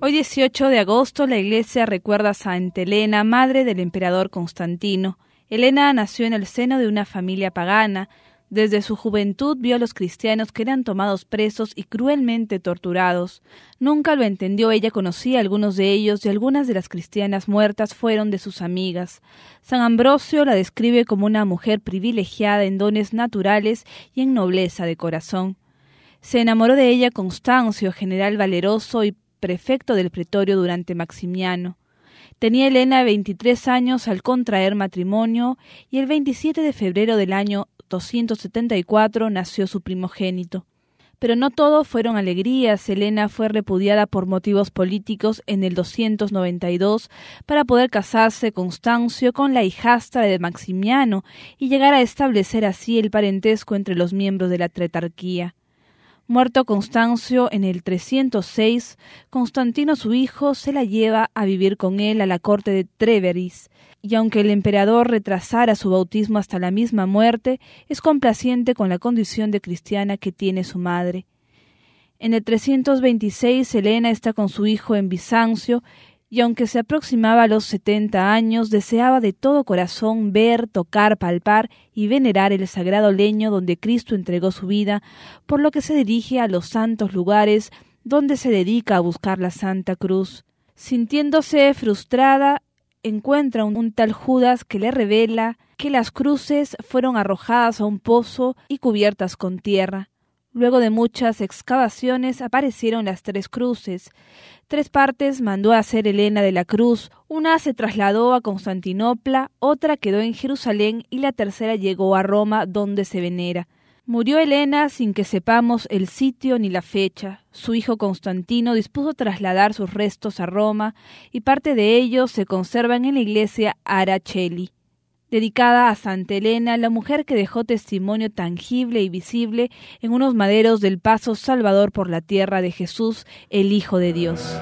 Hoy 18 de agosto la iglesia recuerda a Santa Elena, madre del emperador Constantino. Elena nació en el seno de una familia pagana. Desde su juventud vio a los cristianos que eran tomados presos y cruelmente torturados. Nunca lo entendió, ella conocía a algunos de ellos y algunas de las cristianas muertas fueron de sus amigas. San Ambrosio la describe como una mujer privilegiada en dones naturales y en nobleza de corazón. Se enamoró de ella Constancio, general valeroso y prefecto del pretorio durante Maximiano. Tenía Elena veintitrés años al contraer matrimonio y el 27 de febrero del año 274 nació su primogénito. Pero no todo fueron alegrías. Elena fue repudiada por motivos políticos en el 292 para poder casarse Constancio con la hijastra de Maximiano y llegar a establecer así el parentesco entre los miembros de la tretarquía. Muerto Constancio en el 306, Constantino su hijo se la lleva a vivir con él a la corte de Treveris, y aunque el emperador retrasara su bautismo hasta la misma muerte, es complaciente con la condición de cristiana que tiene su madre. En el 326 Helena está con su hijo en Bizancio y aunque se aproximaba a los setenta años, deseaba de todo corazón ver, tocar, palpar y venerar el sagrado leño donde Cristo entregó su vida, por lo que se dirige a los santos lugares donde se dedica a buscar la Santa Cruz. Sintiéndose frustrada, encuentra un tal Judas que le revela que las cruces fueron arrojadas a un pozo y cubiertas con tierra. Luego de muchas excavaciones aparecieron las tres cruces. Tres partes mandó a hacer Elena de la Cruz, una se trasladó a Constantinopla, otra quedó en Jerusalén y la tercera llegó a Roma, donde se venera. Murió Elena sin que sepamos el sitio ni la fecha. Su hijo Constantino dispuso trasladar sus restos a Roma y parte de ellos se conservan en la iglesia Aracheli dedicada a Santa Elena, la mujer que dejó testimonio tangible y visible en unos maderos del paso salvador por la tierra de Jesús, el Hijo de Dios.